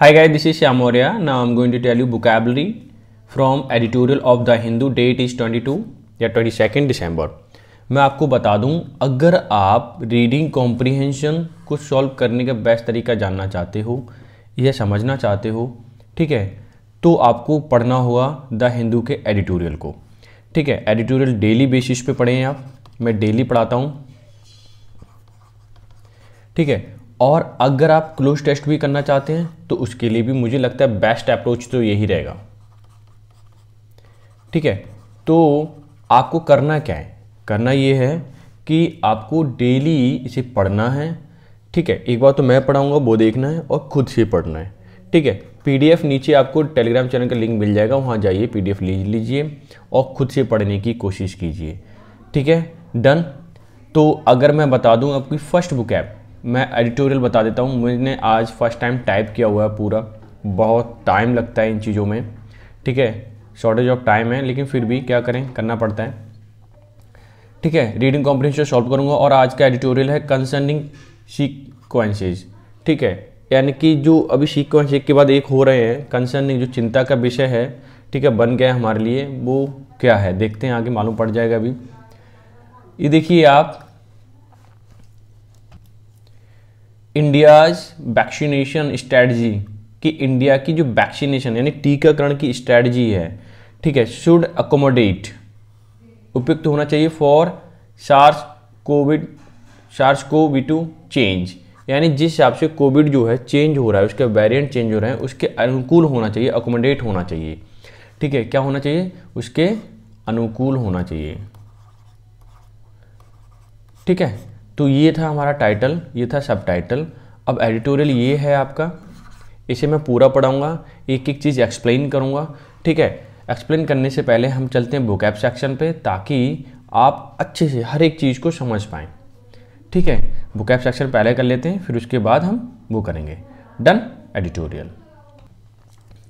Hi guys, this is Shyam Now I'm going to tell you vocabulary from editorial of the Hindu. Date is 22 या 22 December. मैं आपको बता दूं अगर आप रीडिंग कॉम्प्रीहेंशन को सॉल्व करने का बेस्ट तरीका जानना चाहते हो या समझना चाहते हो ठीक है तो आपको पढ़ना होगा द हिंदू के एडिटोरियल को ठीक है एडिटोरियल डेली बेसिस पे पढ़ें आप मैं डेली पढ़ाता हूँ ठीक है और अगर आप क्लोज टेस्ट भी करना चाहते हैं तो उसके लिए भी मुझे लगता है बेस्ट अप्रोच तो यही रहेगा ठीक है तो आपको करना क्या है करना ये है कि आपको डेली इसे पढ़ना है ठीक है एक बार तो मैं पढ़ाऊँगा वो देखना है और ख़ुद से पढ़ना है ठीक है पीडीएफ नीचे आपको टेलीग्राम चैनल का लिंक मिल जाएगा वहाँ जाइए पीडीएफ ले लीजिए और ख़ुद से पढ़ने की कोशिश कीजिए ठीक है डन तो अगर मैं बता दूँ आपकी फ़र्स्ट बुक ऐप मैं एडिटोरियल बता देता हूँ मैंने आज फर्स्ट टाइम टाइप किया हुआ है पूरा बहुत टाइम लगता है इन चीज़ों में ठीक है शॉर्टेज ऑफ टाइम है लेकिन फिर भी क्या करें करना पड़ता है ठीक है रीडिंग कॉम्प्रिहेंशन सॉल्व करूँगा और आज का एडिटोरियल है कंसर्निंग सीक्वेंसेज ठीक है यानी कि जो अभी सीक्वेंस एक के बाद एक हो रहे हैं कंसर्निंग जो चिंता का विषय है ठीक है बन गया हमारे लिए वो क्या है देखते हैं आगे मालूम पड़ जाएगा अभी ये देखिए आप इंडियाज वैक्सीनेशन स्ट्रेटजी कि इंडिया की जो वैक्सीनेशन यानी टीकाकरण की स्ट्रेटजी है ठीक है शुड अकोमोडेट उपयुक्त होना चाहिए for SARS COVID SARS V two change यानी जिस हिसाब से कोविड जो है चेंज हो रहा है उसके वेरिएंट चेंज हो रहे हैं उसके अनुकूल होना चाहिए अकोमोडेट होना चाहिए ठीक है क्या होना चाहिए उसके अनुकूल होना चाहिए ठीक है तो ये था हमारा टाइटल ये था सब टाइटल अब एडिटोरियल ये है आपका इसे मैं पूरा पढ़ाऊँगा एक एक चीज़ एक्सप्लेन करूँगा ठीक है एक्सप्लेन करने से पहले हम चलते हैं बुकैप सेक्शन पे ताकि आप अच्छे से हर एक चीज़ को समझ पाएँ ठीक है बुकैप सेक्शन पहले कर लेते हैं फिर उसके बाद हम वो करेंगे डन एडिटोरियल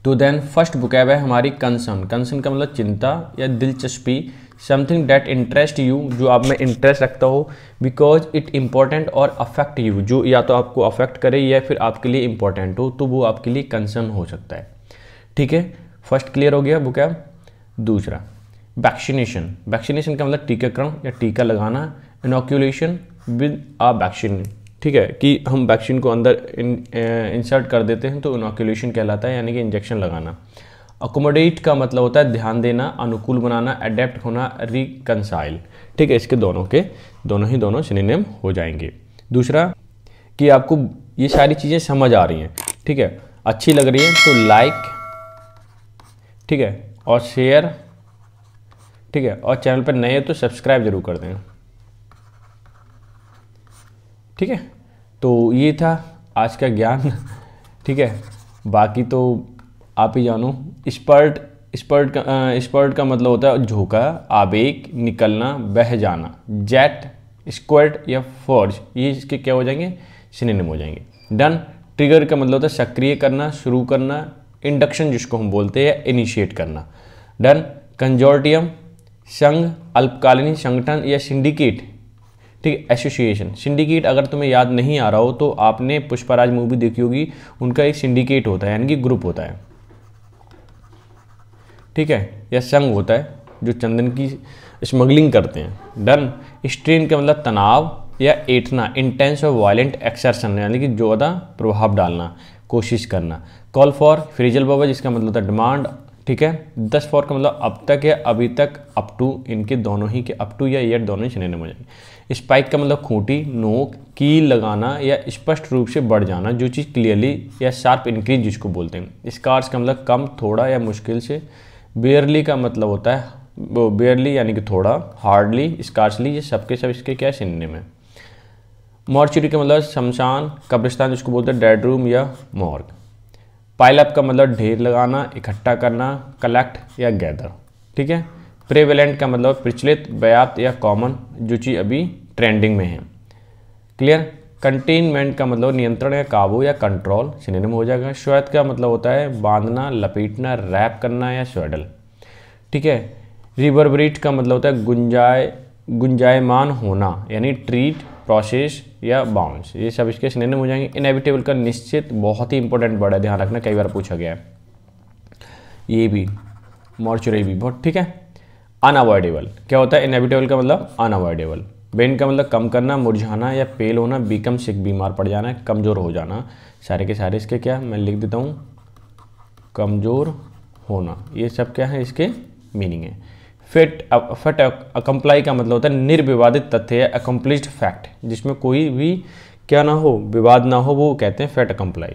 तो देन फर्स्ट बुकैब है हमारी कंसर्न कंसर्न का मतलब चिंता या दिलचस्पी समथिंग डैट इंटरेस्ट यू जो आप में इंटरेस्ट रखता हो बिकॉज इट इम्पॉर्टेंट और अफेक्ट यू जो या तो आपको अफेक्ट करे या फिर आपके लिए इम्पॉर्टेंट हो तो वो आपके लिए कंसर्न हो सकता है ठीक है फर्स्ट क्लियर हो गया वो क्या दूसरा वैक्सीनेशन वैक्सीनेशन का मतलब टीकाकरण या टीका लगाना इनोक्यूलेशन विद आ वैक्सीन ठीक है कि हम वैक्सीन को अंदर इंसर्ट कर देते हैं तो इनोक्यूलेशन कहलाता है यानी कि इंजेक्शन लगाना अकोमोडेट का मतलब होता है ध्यान देना अनुकूल बनाना अडेप्ट होना रिकनसाइल ठीक है इसके दोनों के दोनों ही दोनों सिनेम हो जाएंगे दूसरा कि आपको ये सारी चीज़ें समझ आ रही हैं ठीक है अच्छी लग रही है तो लाइक ठीक है और शेयर ठीक है और चैनल पर नए हैं तो सब्सक्राइब जरूर कर दें ठीक है तो ये था आज का ज्ञान ठीक है बाकी तो आप ही जानो स्पर्ट स्पर्ट का स्पर्ट का मतलब होता है झोंका आवेग निकलना बह जाना जेट स्क्वर्ट या फॉर्ज ये इसके क्या हो जाएंगे सिनेम हो जाएंगे डन ट्रिगर का मतलब होता है सक्रिय करना शुरू करना इंडक्शन जिसको हम बोलते हैं इनिशिएट करना डन कंजोर्टियम संघ अल्पकालीन संगठन या सिंडिकेट ठीक एसोसिएशन सिंडिकेट अगर तुम्हें याद नहीं आ रहा हो तो आपने पुष्पराज मूवी देखी होगी उनका एक सिंडिकेट होता है यानी कि ग्रुप होता है ठीक है या संग होता है जो चंदन की स्मगलिंग करते हैं डन स्ट्रेन का मतलब तनाव या एठना इंटेंस और वायलेंट एक्सर्सन यानी कि ज़्यादा प्रभाव डालना कोशिश करना कॉल फॉर फ्रीजल बाबा जिसका मतलब होता है डिमांड ठीक है दस फॉर का मतलब अब तक या अभी तक अप टू इनके दोनों ही के अप टू या ईयर दोनों ही सिनेमा हो जाएंगे स्पाइक का मतलब खूंटी नोक कील लगाना या स्पष्ट रूप से बढ़ जाना जो चीज़ क्लियरली या शार्प इंक्रीज जिसको बोलते हैं स्कार्स का मतलब कम थोड़ा या मुश्किल से बेयरली का मतलब होता है वो बेयरली यानी कि थोड़ा हार्डली स्कार्सली ये सबके सब इसके क्या सिनेम में मॉर्चुरी का मतलब शमशान कब्रिस्तान जिसको बोलते हैं डेड रूम या मॉर्ग पाइलअप का मतलब ढेर लगाना इकट्ठा करना कलेक्ट या गैदर ठीक है प्रेवेलेंट का मतलब प्रचलित व्याप्त या कॉमन जो चीज़ अभी ट्रेंडिंग में है क्लियर कंटेनमेंट का मतलब नियंत्रण या काबू या कंट्रोल सिनेम हो जाएगा श्वेत का मतलब होता है बांधना लपेटना रैप करना या श्वेडल ठीक है रिवरब्रिट का मतलब होता है गुंजाय गुंजायमान होना यानी ट्रीट प्रोसेस या बाउंस ये सब इसके सिनेम हो जाएंगे इनएविटेबल का निश्चित बहुत ही इंपॉर्टेंट वर्ड है ध्यान रखना कई बार पूछा गया है ये भी मॉर्चुरी भी बहुत ठीक है अनअवॉइडेबल क्या होता है इनएविटेबल का मतलब अनअवॉइडेबल बेंड का मतलब कम करना मुरझाना या पेल होना बीकम सिक बीमार पड़ जाना कमज़ोर हो जाना सारे के सारे इसके क्या मैं लिख देता हूँ कमज़ोर होना ये सब क्या है इसके मीनिंग है फिट फट अकम्प्लाई का मतलब होता है निर्विवादित तथ्य या अकम्प्लिश्ड फैक्ट जिसमें कोई भी क्या ना हो विवाद ना हो वो कहते हैं फैट अकम्प्लाई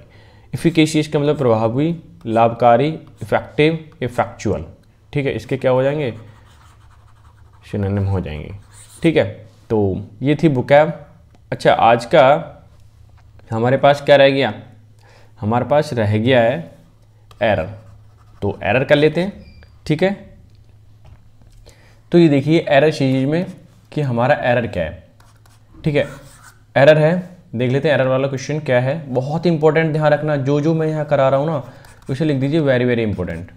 इफिकेशी इसका मतलब प्रभावी लाभकारी इफेक्टिव इफेक्चुअल ठीक है इसके क्या हो जाएंगे शिनम हो जाएंगे ठीक है तो ये थी बुक बुकैब अच्छा आज का हमारे पास क्या रह गया हमारे पास रह गया है एरर तो एरर कर लेते हैं ठीक है तो ये देखिए एरर सीरीज में कि हमारा एरर क्या है ठीक है एरर है देख लेते हैं एरर वाला क्वेश्चन क्या है बहुत इंपॉर्टेंट ध्यान रखना जो जो मैं यहाँ करा रहा हूँ ना उसे लिख दीजिए वेरी वेरी इंपॉर्टेंट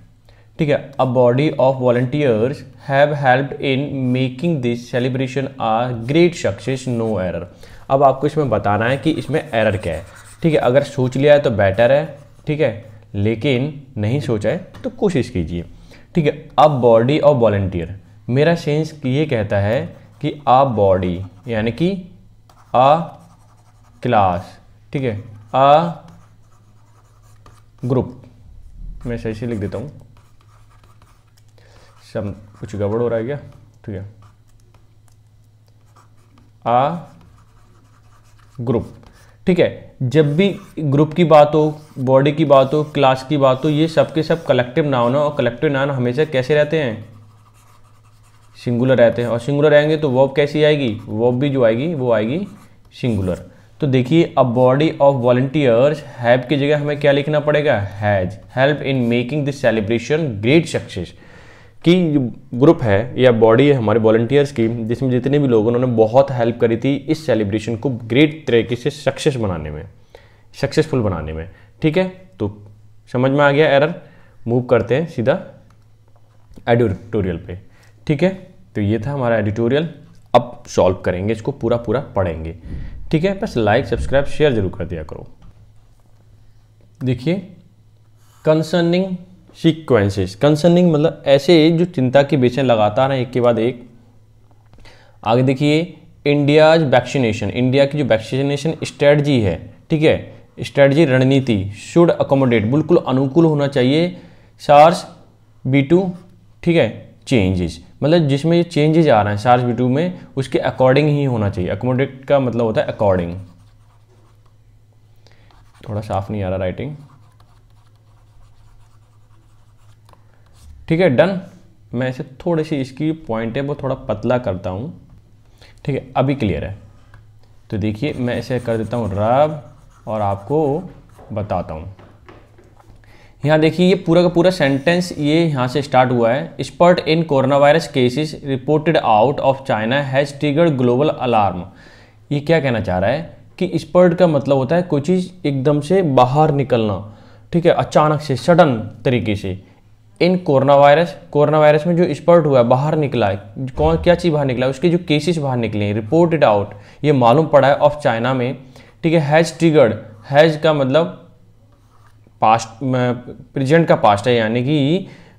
ठीक है a body of volunteers have help in making this celebration a great success no error अब आपको इसमें बताना है कि इसमें एरर क्या है ठीक है अगर सोच लिया है तो बेटर है ठीक है लेकिन नहीं सोचा है तो कोशिश कीजिए ठीक है अ बॉडी ऑफ वॉलंटियर मेरा सेंस ये कहता है कि आ बॉडी यानी कि आ क्लास ठीक है आ ग्रुप मैं सही से लिख देता हूँ सब कुछ गड़बड़ हो रहा है क्या ठीक है आ ग्रुप ठीक है जब भी ग्रुप की बात हो बॉडी की बात हो क्लास की बात हो ये सब के सब कलेक्टिव नाउन और कलेक्टिव नाउन हमेशा कैसे रहते हैं सिंगुलर रहते हैं और सिंगुलर रहेंगे तो वॉब कैसी आएगी वॉब भी जो आएगी वो आएगी सिंगुलर तो देखिए a body of volunteers have की जगह हमें क्या लिखना पड़ेगा has help in making this celebration great success की ग्रुप है या बॉडी है हमारे वॉलेंटियर्स की जिसमें जितने भी लोग उन्होंने बहुत हेल्प करी थी इस सेलिब्रेशन को ग्रेट तरीके से सक्सेस बनाने में सक्सेसफुल बनाने में ठीक है तो समझ में आ गया एरर मूव करते हैं सीधा एडिटोरियल पे ठीक है तो ये था हमारा एडिटोरियल अब सॉल्व करेंगे इसको पूरा पूरा पढ़ेंगे ठीक है बस लाइक सब्सक्राइब शेयर जरूर कर दिया करो देखिए कंसर्निंग सीक्वेंसेस कंसर्निंग मतलब ऐसे जो चिंता के विषय लगातार हैं एक के बाद एक आगे देखिए इंडियाज वैक्सीनेशन इंडिया की जो वैक्सीनेशन स्ट्रेटजी है ठीक है स्ट्रेटजी रणनीति शुड अकोमोडेट बिल्कुल अनुकूल होना चाहिए सार्स बी टू ठीक है चेंजेस मतलब जिसमें ये चेंजेज आ रहे हैं सार्स बी टू में उसके अकॉर्डिंग ही होना चाहिए अकोमोडेट का मतलब होता है अकॉर्डिंग थोड़ा साफ नहीं आ रहा राइटिंग ठीक है डन मैं इसे थोड़ी सी इसकी पॉइंट है वो थोड़ा पतला करता हूँ ठीक है अभी क्लियर है तो देखिए मैं इसे कर देता हूँ रब और आपको बताता हूँ यहाँ देखिए ये पूरा का पूरा सेंटेंस ये यहाँ से स्टार्ट हुआ है spurt in corona virus cases reported out of China has triggered global alarm ये क्या कहना चाह रहा है कि स्पर्ट का मतलब होता है कोई चीज़ एकदम से बाहर निकलना ठीक है अचानक से सडन तरीके से इन कोरोना वायरस कोरोना वायरस में जो एक्सपर्ट हुआ है बाहर निकला है कौन क्या चीज़ बाहर निकला है उसके जो केसेस बाहर निकले हैं रिपोर्टेड आउट ये मालूम पड़ा है ऑफ चाइना में ठीक है हैज ट्रिगर्ड हैज का मतलब पास्ट प्रेजेंट का पास्ट है यानी कि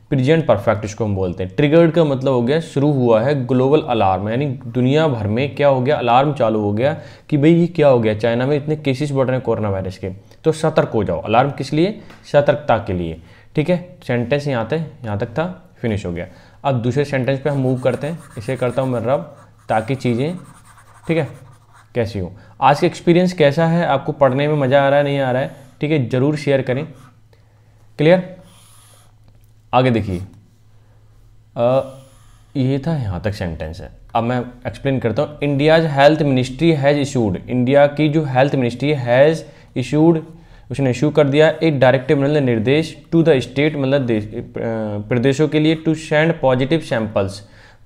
प्रेजेंट परफेक्ट इसको हम बोलते हैं ट्रिगर्ड का मतलब हो गया शुरू हुआ है ग्लोबल अलार्म यानी दुनिया भर में क्या हो गया अलार्म चालू हो गया कि भाई ये क्या हो गया चाइना में इतने केसेस बढ़ रहे हैं कोरोना वायरस के तो सतर्क हो जाओ अलार्म किस लिए सतर्कता के लिए ठीक है सेंटेंस यहाँ तक यहाँ तक था फिनिश हो गया अब दूसरे सेंटेंस पे हम मूव करते हैं इसे करता हूँ मैं रब ताकि चीज़ें ठीक है कैसी हो आज का एक्सपीरियंस कैसा है आपको पढ़ने में मज़ा आ रहा है नहीं आ रहा है ठीक है ज़रूर शेयर करें क्लियर आगे देखिए ये था यहाँ तक सेंटेंस है अब मैं एक्सप्लेन करता हूँ India's health ministry has issued India की जो हेल्थ मिनिस्ट्री हैज़ इशूड उसने इशू कर दिया एक डायरेक्टिव मतलब निर्देश टू द स्टेट मतलब प्रदेशों के लिए to send positive samples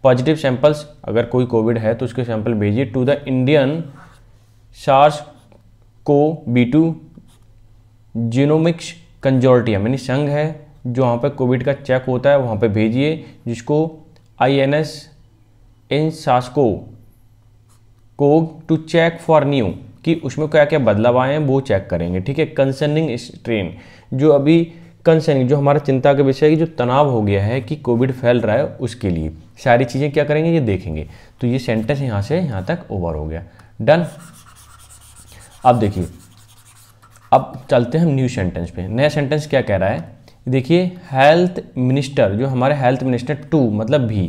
positive samples अगर कोई कोविड है तो उसके सैंपल भेजिए to the Indian SARS CoV two genomics consortium यानी संघ है जो वहाँ पर कोविड का चेक होता है वहाँ पर भेजिए जिसको आई एन एस इन सास्को को टू चेक फॉर न्यू कि उसमें क्या क्या बदलाव आए हैं वो चेक करेंगे ठीक है कंसर्निंग स्ट्रेन जो अभी कंसर्निंग जो हमारा चिंता का विषय है जो तनाव हो गया है कि कोविड फैल रहा है उसके लिए सारी चीज़ें क्या करेंगे ये देखेंगे तो ये सेंटेंस यहाँ से यहाँ तक ओवर हो गया डन अब देखिए अब चलते हैं हम न्यू सेंटेंस पे नया सेंटेंस क्या कह रहा है देखिए हेल्थ मिनिस्टर जो हमारे हेल्थ मिनिस्टर टू मतलब भी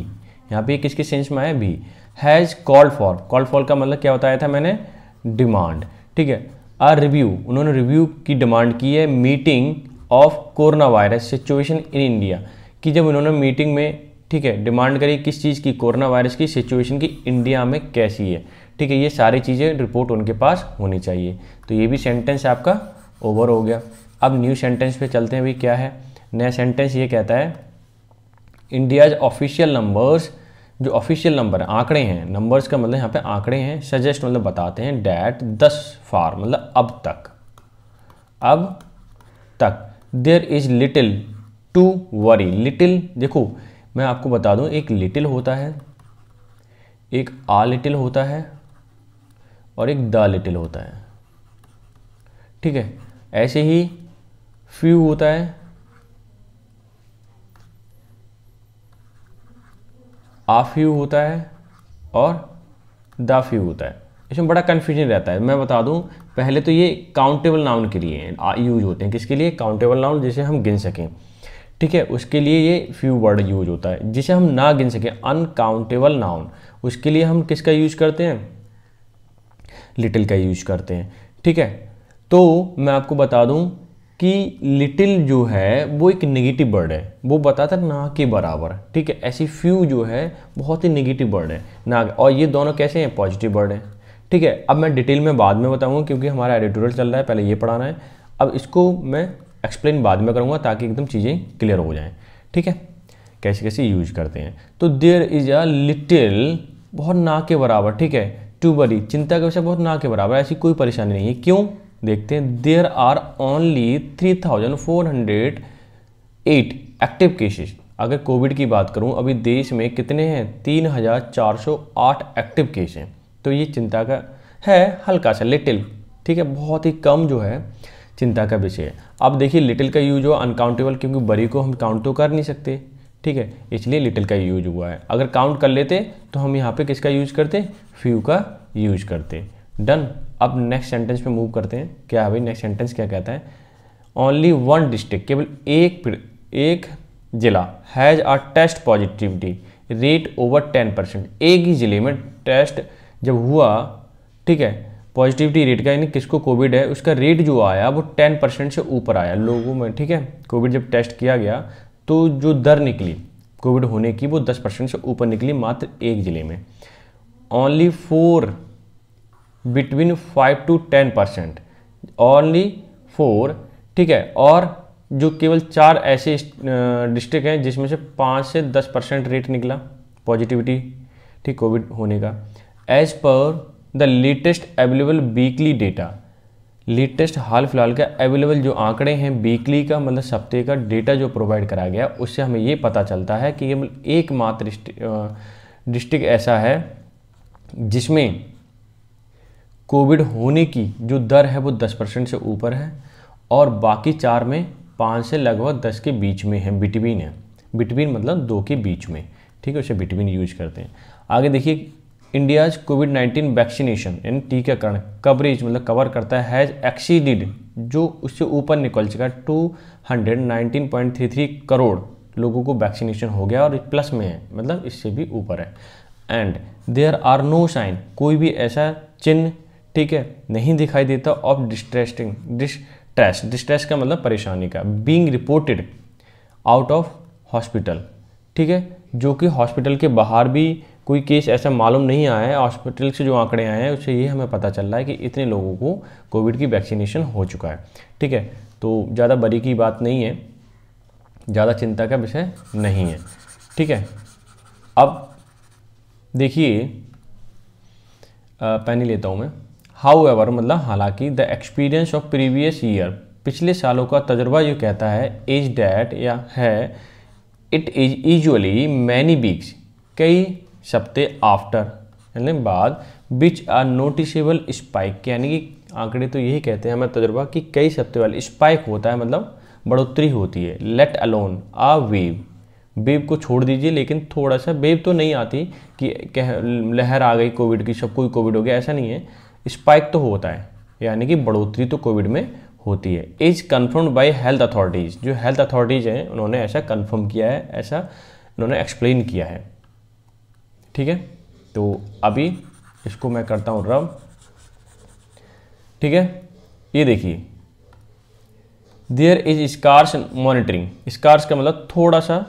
यहाँ पे किसके सेंस में आया भी has called for called for का मतलब क्या बताया था मैंने डिमांड ठीक है आर रिव्यू उन्होंने रिव्यू की डिमांड की है meeting of corona virus situation in India कि जब उन्होंने मीटिंग में ठीक है डिमांड करी किस चीज़ की कोरोना वायरस की सिचुएशन की इंडिया में कैसी है ठीक है ये सारी चीज़ें रिपोर्ट उनके पास होनी चाहिए तो ये भी सेंटेंस आपका ओवर हो गया अब न्यू सेंटेंस पे चलते हैं भाई क्या है नया सेंटेंस ये कहता है इंडियाज ऑफिशियल नंबर्स जो ऑफिशियल नंबर है आंकड़े हैं नंबर्स का मतलब यहाँ पे आंकड़े हैं सजेस्ट मतलब बताते हैं डैट दस फार मतलब अब तक अब तक there is little to worry little देखो मैं आपको बता दूं एक लिटिल होता है एक आ लिटिल होता है और एक द लिटिल होता है ठीक है ऐसे ही फ्यू होता है यू होता है और दाफ्यू होता है इसमें बड़ा कन्फ्यूजन रहता है मैं बता दूं पहले तो ये काउंटेबल नाउन के लिए यूज होते हैं किसके लिए काउंटेबल नाउन जिसे हम गिन सकें ठीक है उसके लिए ये फ्यू वर्ड यूज होता है जिसे हम ना गिन सकें अनकाउंटेबल नाउन उसके लिए हम किसका यूज करते हैं लिटिल का यूज करते हैं ठीक है तो मैं आपको बता दूं कि लिटिल जो है वो एक नेगेटिव वर्ड है वो बताता ना के बराबर ठीक है ऐसी फ्यू जो है बहुत ही नेगेटिव वर्ड है ना और ये दोनों कैसे हैं पॉजिटिव वर्ड है ठीक है अब मैं डिटेल में बाद में बताऊँगा क्योंकि हमारा एडिटोरियल चल रहा है पहले ये पढ़ाना है अब इसको मैं एक्सप्लेन बाद में करूँगा ताकि एकदम चीज़ें क्लियर हो जाएँ ठीक है कैसे कैसे यूज करते हैं तो देयर इज़ अ लिटिल बहुत ना के बराबर ठीक है टू बड़ी चिंता का विषय बहुत ना के बराबर ऐसी कोई परेशानी नहीं है क्यों देखते हैं there are only three thousand four hundred eight active cases अगर कोविड की बात करूं अभी देश में कितने हैं तीन हज़ार चार सौ आठ एक्टिव केस हैं तो ये चिंता का है हल्का सा लिटिल ठीक है बहुत ही कम जो है चिंता का विषय है अब देखिए लिटिल का यूज हुआ अनकाउंटेबल क्योंकि बड़ी को हम काउंट तो कर नहीं सकते ठीक है इसलिए लिटिल का यूज हुआ है अगर काउंट कर लेते तो हम यहाँ पे किसका यूज करते फ्यू का यूज करते डन अब नेक्स्ट सेंटेंस पे मूव करते हैं क्या है भाई नेक्स्ट सेंटेंस क्या कहता है ओनली वन डिस्ट्रिक्ट केवल एक एक जिला has a test positivity rate over ten percent एक ही ज़िले में टेस्ट जब हुआ ठीक है पॉजिटिविटी रेट का यानी किसको कोविड है उसका रेट जो आया वो टेन परसेंट से ऊपर आया लोगों में ठीक है कोविड जब टेस्ट किया गया तो जो दर निकली कोविड होने की वो दस परसेंट से ऊपर निकली मात्र एक ज़िले में only four between five to ten percent only four ठीक है और जो केवल चार ऐसे डिस्ट्रिक्ट हैं जिसमें से पाँच से दस परसेंट रेट निकला पॉजिटिविटी ठीक कोविड होने का as per the latest available weekly data latest हाल फिलहाल का अवेलेबल जो आंकड़े हैं वीकली का मतलब सप्ते का डेटा जो प्रोवाइड कराया गया उससे हमें ये पता चलता है कि केवल एकमात्र डिस्ट्रिक्ट ऐसा है जिसमें कोविड होने की जो दर है वो दस परसेंट से ऊपर है और बाकी चार में पाँच से लगभग दस के बीच में है बिटवीन है बिटवीन मतलब दो के बीच में ठीक है उसे बिटवीन यूज करते हैं आगे देखिए इंडियाज कोविड 19 वैक्सीनेशन यानी टीकाकरण कवरेज मतलब कवर करता है हैज़ एक्सीडेड जो उससे ऊपर निकल चुका है two hundred nineteen point three three crore लोगों को वैक्सीनेशन हो गया और प्लस में है मतलब इससे भी ऊपर है and there are no sign कोई भी ऐसा चिन्ह ठीक है नहीं दिखाई देता ऑफ डिस्ट्रेस्टिंग डिस्ट्रेस डिस्ट्रेस का मतलब परेशानी का being reported out of hospital ठीक है जो कि हॉस्पिटल के बाहर भी कोई केस ऐसा मालूम नहीं आया है हॉस्पिटल से जो आंकड़े आए हैं उससे ये हमें पता चल रहा है कि इतने लोगों को कोविड की वैक्सीनेशन हो चुका है ठीक है तो ज़्यादा बड़ी की बात नहीं है ज़्यादा चिंता का विषय नहीं है ठीक है अब देखिए पेन लेता हूँ मैं हाउ एवर मतलब हालांकि the experience of previous year पिछले सालों का तजर्बा ये कहता है इज डैट या है it is usually many weeks कई सप्ते आफ्टर यानी बाद बिच आर नोटिसेबल स्पाइक यानी कि आंकड़े तो यही कहते हैं हमें तजर्बा कि कई सप्ते वाले स्पाइक होता है मतलब बढ़ोतरी होती है let alone a wave wave को छोड़ दीजिए लेकिन थोड़ा सा वेव तो नहीं आती कि कह लहर आ गई कोविड की सब कोई कोविड हो गया ऐसा नहीं है स्पाइक तो होता है यानी कि बढ़ोतरी तो कोविड में होती है is confirmed by health authorities जो हेल्थ अथॉरिटीज़ हैं उन्होंने ऐसा कन्फर्म किया है ऐसा उन्होंने एक्सप्लेन किया है ठीक है तो अभी इसको मैं करता हूँ रब ठीक है ये देखिए there is scarce monitoring scarce का मतलब थोड़ा सा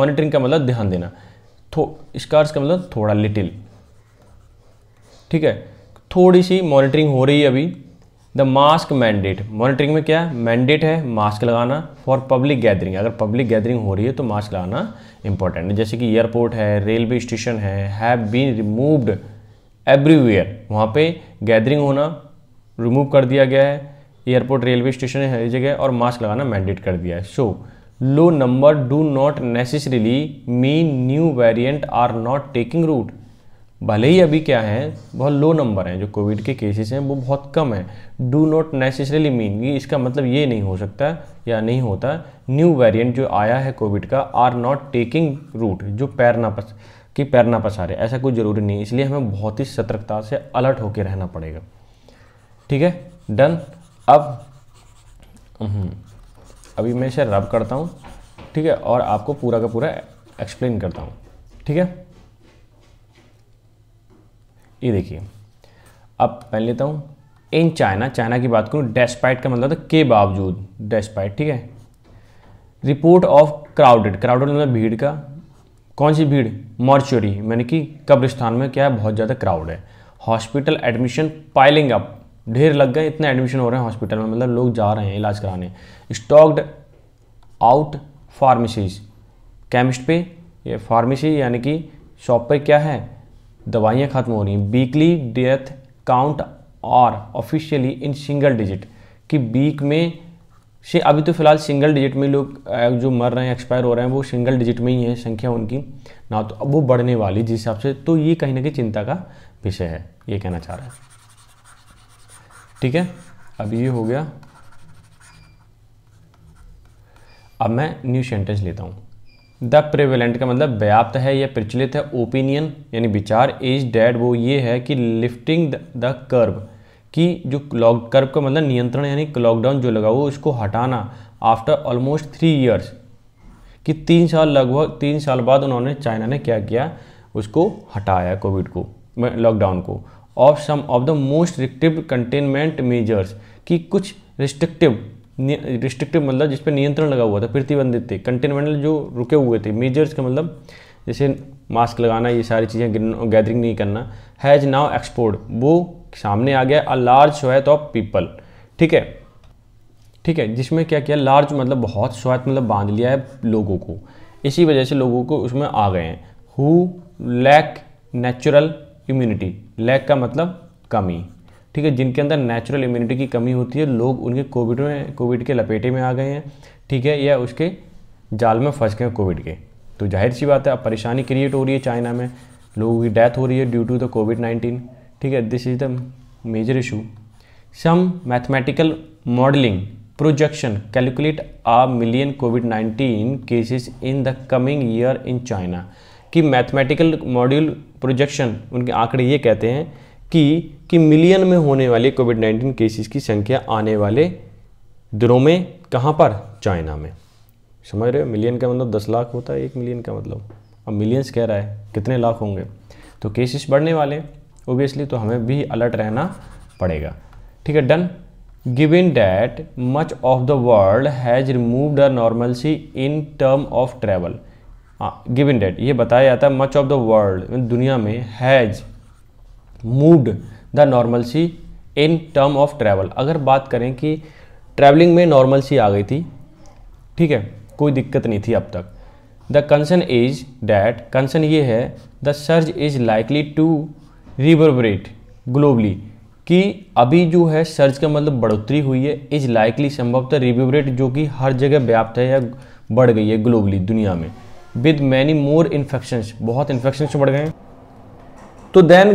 मॉनिटरिंग का मतलब ध्यान देना थो स्कार्स का मतलब थोड़ा लिटिल ठीक है थोड़ी सी मॉनिटरिंग हो रही है अभी द मास्क मैंडेट मॉनिटरिंग में क्या है मैंडेट है मास्क लगाना फॉर पब्लिक गैदरिंग अगर पब्लिक गैदरिंग हो रही है तो मास्क लगाना इंपॉर्टेंट है जैसे कि एयरपोर्ट है रेलवे स्टेशन है हैव बीन रिमूव्ड एवरीवेयर वहाँ पे गैदरिंग होना रिमूव कर दिया गया है एयरपोर्ट रेलवे स्टेशन है हर जगह और मास्क लगाना मैंडेट कर दिया है so low number do not necessarily mean new variant are not taking root भले ही अभी क्या है बहुत लो नंबर हैं जो कोविड के केसेस हैं वो बहुत कम है डू नॉट नेसेसरली मीन कि इसका मतलब ये नहीं हो सकता या नहीं होता न्यू वेरिएंट जो आया है कोविड का आर नॉट टेकिंग रूट जो पैर ना पस कि पैर ना पसारे ऐसा कोई ज़रूरी नहीं इसलिए हमें बहुत ही सतर्कता से अलर्ट होकर रहना पड़ेगा ठीक है डन अब हम्म, अभी मैं इसे रब करता हूँ ठीक है और आपको पूरा का पूरा एक्सप्लेन करता हूँ ठीक है ये देखिए अब पहले लेता हूँ इन चाइना चाइना की बात करूँ डेस्पाइट का मतलब था के बावजूद डेस्पाइट ठीक है रिपोर्ट ऑफ क्राउडेड क्राउडेड मतलब भीड़ का कौन सी भीड़ मॉर्चरी मैंने कि कब्रिस्तान में क्या है बहुत ज़्यादा क्राउड है हॉस्पिटल एडमिशन पाइलिंग अप ढेर लग गए इतने एडमिशन हो रहे हैं हॉस्पिटल में मतलब लोग जा रहे हैं इलाज कराने स्टॉक्ड आउट फार्मेसीज केमिस्ट पे ये फार्मेसी यानी कि शॉप पर क्या है दवाइयाँ ख़त्म हो रही हैं वीकली डेथ काउंट और ऑफिशियली इन सिंगल डिजिट कि वीक में से अभी तो फिलहाल सिंगल डिजिट में लोग जो मर रहे हैं एक्सपायर हो रहे हैं वो सिंगल डिजिट में ही है संख्या उनकी ना तो अब वो बढ़ने वाली जिस हिसाब से तो ये कहीं ना कहीं चिंता का विषय है ये कहना चाह रहा है ठीक है अब ये हो गया अब मैं न्यू सेंटेंस लेता हूँ द प्रिवेलेंट का मतलब व्याप्त है या प्रचलित है ओपिनियन यानी विचार इज डैड वो ये है कि लिफ्टिंग द कर्व कि जो लॉक कर्व का मतलब नियंत्रण यानी लॉकडाउन जो लगा हुआ उसको हटाना आफ्टर ऑलमोस्ट थ्री ईयर्स कि तीन साल लगभग तीन साल बाद उन्होंने चाइना ने क्या किया उसको हटाया कोविड को लॉकडाउन को of some of the most restrictive containment measures कि कुछ रिस्ट्रिक्टिव रिस्ट्रिक्टिव मतलब जिस पर नियंत्रण लगा हुआ था प्रतिबंधित थे कंटेनमेंटल जो रुके हुए थे मेजर्स का मतलब जैसे मास्क लगाना ये सारी चीज़ें गैदरिंग नहीं करना हैज़ नाउ एक्सपोर्ट वो सामने आ गया अ लार्ज शोहत ऑफ पीपल ठीक है ठीक है जिसमें क्या किया लार्ज मतलब बहुत शोहत मतलब बांध लिया है लोगों को इसी वजह से लोगों को उसमें आ गए हैं who lack natural immunity lack का मतलब कमी ठीक है जिनके अंदर नेचुरल इम्यूनिटी की कमी होती है लोग उनके कोविड में कोविड के लपेटे में आ गए हैं ठीक है या उसके जाल में फंस गए कोविड के तो जाहिर सी बात है अब परेशानी क्रिएट हो रही है चाइना में लोगों की डेथ हो रही है due to the Covid nineteen ठीक है this is the major issue some mathematical modelling projection calculate a million Covid nineteen cases in the coming year in China कि मैथमेटिकल मॉड्यूल प्रोजेक्शन उनके आंकड़े ये कहते हैं कि कि मिलियन में होने वाले कोविड 19 केसेस की संख्या आने वाले दिनों में कहाँ पर चाइना में समझ रहे हो मिलियन का मतलब दस लाख होता है एक मिलियन का मतलब अब मिलियंस कह रहा है कितने लाख होंगे तो केसेस बढ़ने वाले ओबियसली तो हमें भी अलर्ट रहना पड़ेगा ठीक है done in that much of the world has remove the normalcy in term of give in that ये बताया जाता है मच ऑफ द वर्ल्ड दुनिया में has moved the normalcy in term of travel अगर बात करें कि ट्रैवलिंग में नॉर्मलसी आ गई थी ठीक है कोई दिक्कत नहीं थी अब तक the concern is that concern ये है the surge is likely to reverberate globally कि अभी जो है सर्ज का मतलब बढ़ोतरी हुई है इज लाइकली संभवतः रिवर्बरेट जो कि हर जगह व्याप्त है या बढ़ गई है ग्लोबली दुनिया में विद मैनी मोर इन्फेक्शंस बहुत इन्फेक्शंस बढ़ गए हैं तो देन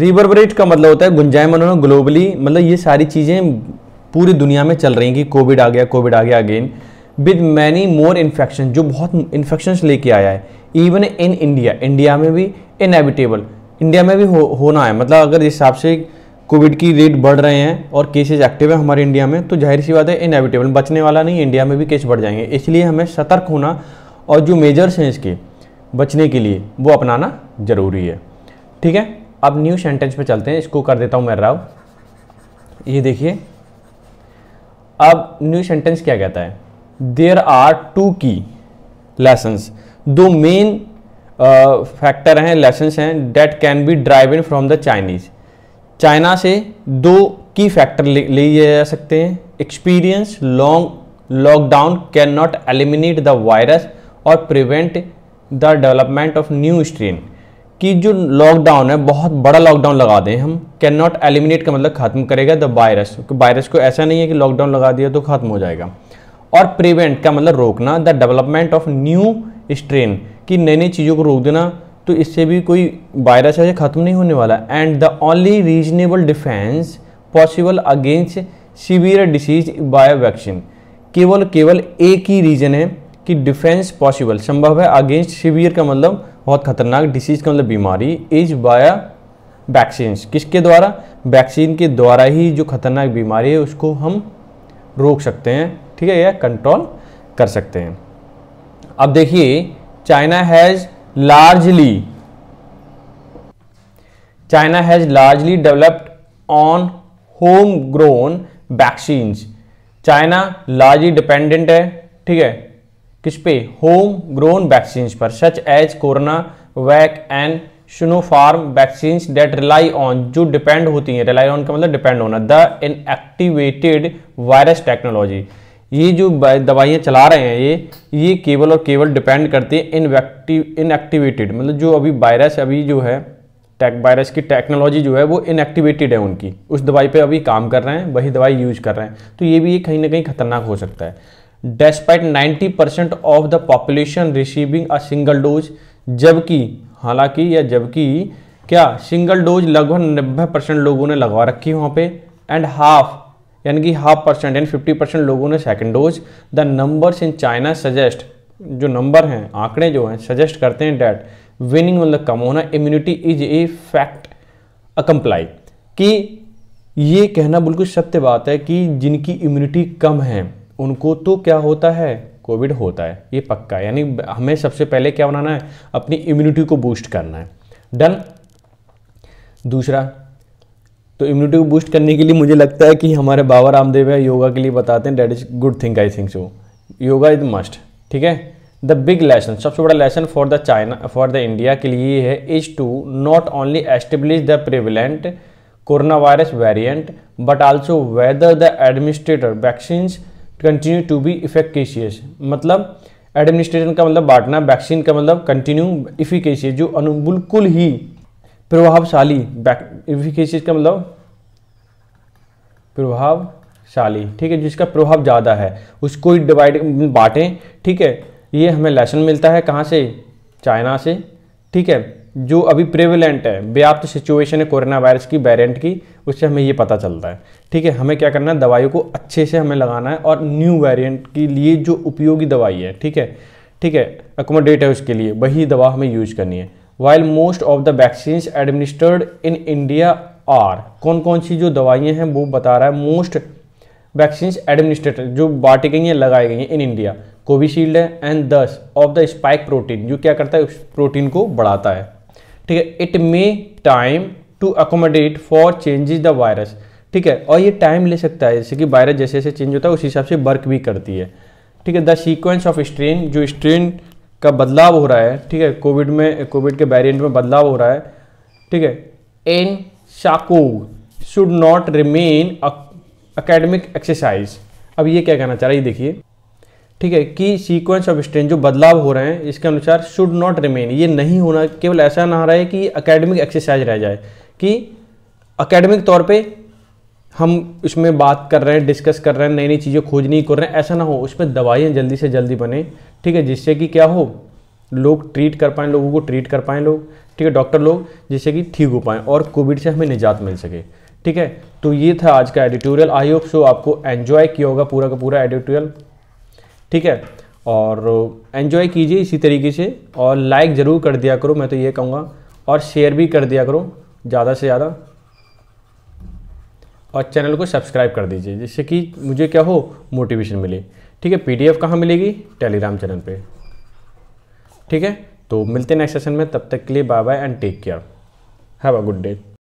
रिवरबरेट का मतलब होता है गुंजायमान होना ग्लोबली मतलब ये सारी चीज़ें पूरी दुनिया में चल रही कि कोविड आ गया कोविड आ गया again with many more infection जो बहुत इन्फेक्शन लेके आया है इवन इन इंडिया इंडिया में भी इनएविटेबल इंडिया में भी हो, होना है मतलब अगर इस हिसाब से कोविड की रेट बढ़ रहे हैं और केसेज एक्टिव है हमारे इंडिया में तो जाहिर सी बात है इनएविटेबल बचने वाला नहीं इंडिया में भी केस बढ़ जाएंगे इसलिए हमें सतर्क होना और जो मेजर्स हैं इसके बचने के लिए वो अपनाना ज़रूरी है ठीक है अब न्यू सेंटेंस पे चलते हैं इसको कर देता हूँ मैं राव ये देखिए अब न्यू सेंटेंस क्या कहता है there are two key lessons दो मेन फैक्टर हैं लेसन्स हैं that can be drive in from the Chinese China से दो की फैक्टर ले लिए जा सकते हैं experience long lockdown can not eliminate the virus और prevent the development of new strain कि जो लॉकडाउन है बहुत बड़ा लॉकडाउन लगा दें हम कैन नॉट एलिमिनेट का मतलब ख़त्म करेगा द वायरस वायरस को ऐसा नहीं है कि लॉकडाउन लगा दिया तो ख़त्म हो जाएगा और प्रिवेंट का मतलब रोकना the development of new strain कि नई नई चीज़ों को रोक देना तो इससे भी कोई वायरस है ख़त्म नहीं होने वाला and the only reasonable defence possible against severe disease by vaccine केवल केवल एक ही रीज़न है कि डिफेंस पॉसिबल संभव है अगेंस्ट सीवियर का मतलब बहुत खतरनाक डिसीज का मतलब बीमारी इज बाय वैक्सीन किसके द्वारा वैक्सीन के द्वारा ही जो खतरनाक बीमारी है उसको हम रोक सकते हैं ठीक है या कंट्रोल कर सकते हैं अब देखिए China has largely China has largely developed on home grown vaccines China largely dependent है ठीक है किस पे होम ग्रोन वैक्सीन पर such as CoronaVac and Sinopharm vaccine that rely on जो डिपेंड होती हैं रिलाई ऑन का मतलब डिपेंड होना द इनएक्टिवेटेड वायरस टेक्नोलॉजी ये जो दवाइयाँ चला रहे हैं ये ये केवल और केवल डिपेंड करती हैं इनवैक्टिव इनएक्टिवेटेड मतलब जो अभी वायरस अभी जो है टेक वायरस की टेक्नोलॉजी जो है वो इनएक्टिवेटेड है उनकी उस दवाई पे अभी काम कर रहे हैं वही दवाई यूज कर रहे हैं तो ये भी कहीं ना कहीं खतरनाक हो सकता है despite 90 percent of the population receiving a single dose जबकि हालांकि या जबकि क्या सिंगल डोज लगभग नब्बे परसेंट लोगों ने लगवा रखी वहाँ पे एंड हाफ यानी कि हाफ परसेंट यानी फिफ्टी परसेंट लोगों ने second dose the numbers in China suggest जो नंबर हैं आंकड़े जो हैं सजेस्ट करते हैं डैट विनिंग मतलब कम होना immunity is a fait accompli कि ये कहना बिल्कुल सत्य बात है कि जिनकी इम्यूनिटी कम है उनको तो क्या होता है कोविड होता है ये पक्का यानी हमें सबसे पहले क्या बनाना है अपनी इम्यूनिटी को बूस्ट करना है डन दूसरा तो इम्यूनिटी को बूस्ट करने के लिए मुझे लगता है कि हमारे बाबा रामदेव है योगा के लिए बताते हैं that is good thing I think so yoga is must ठीक है द बिग लेसन सबसे बड़ा lesson for the China for the India के लिए है is to not only establish the prevalent corona virus variant but also whether the administrator vaccines continue to be efficacious मतलब administration का मतलब बांटना vaccine का मतलब कंटिन्यू इफिकेशियस जो अनु बिल्कुल ही प्रभावशाली इफिकेशियस का मतलब प्रभावशाली ठीक है जिसका प्रभाव ज़्यादा है उसको ही डिवाइड बांटें ठीक है ये हमें लेसन मिलता है कहाँ से चाइना से ठीक है जो अभी प्रेवलेंट है व्याप्त सिचुएशन है कोरोना वायरस की वेरियंट की उससे हमें ये पता चलता है ठीक है हमें क्या करना है दवाइयों को अच्छे से हमें लगाना है और न्यू वेरियंट के लिए जो उपयोगी दवाई है ठीक है ठीक है अकोमोडेट है उसके लिए वही दवा हमें यूज करनी है while most of the vaccine administered in India are कौन कौन सी जो दवाइयाँ हैं वो बता रहा है मोस्ट वैक्सीन एडमिनिस्ट्रेट जो बांटी गई हैं लगाई गई हैं इन इंडिया कोविशील्ड है and this of the spike protein जो क्या करता है उस प्रोटीन को बढ़ाता है ठीक है it may time to accommodate for changes the virus ठीक है और ये टाइम ले सकता है जैसे कि वायरस जैसे जैसे चेंज होता है उस हिसाब से वर्क भी करती है ठीक है द सीक्वेंस ऑफ स्ट्रेन जो स्ट्रेन का बदलाव हो रहा है ठीक है कोविड में कोविड के वेरिएंट में बदलाव हो रहा है ठीक है an shako should not remain academic exercise अब ये क्या कहना चाह रहा है देखिए ठीक है कि सीक्वेंस ऑफ स्ट्रेन जो बदलाव हो रहे हैं इसके अनुसार शुड नॉट रिमेन ये नहीं होना केवल ऐसा ना रहे कि अकेडमिक एक्सरसाइज रह जाए कि अकेडमिक तौर पे हम इसमें बात कर रहे हैं डिस्कस कर रहे हैं नई नई चीज़ें खोजनी कर रहे हैं ऐसा ना हो उसमें दवाइयाँ जल्दी से जल्दी बने ठीक है जिससे कि क्या हो लोग ट्रीट कर पाएँ लोगों को ट्रीट कर पाएँ लोग ठीक है डॉक्टर लोग जिससे कि ठीक हो पाएँ और कोविड से हमें निजात मिल सके ठीक है तो ये था आज का एडिटोरियल आई होप सो आपको एन्जॉय किया होगा पूरा का पूरा एडिटोरियल ठीक है और एंजॉय कीजिए इसी तरीके से और लाइक ज़रूर कर दिया करो मैं तो ये कहूँगा और शेयर भी कर दिया करो ज़्यादा से ज़्यादा और चैनल को सब्सक्राइब कर दीजिए जिससे कि मुझे क्या हो मोटिवेशन मिले ठीक है पीडीएफ कहाँ मिलेगी टेलीग्राम चैनल पे ठीक है तो मिलते हैं नेक्स्ट सेशन में तब तक के लिए bye bye and take care have a good day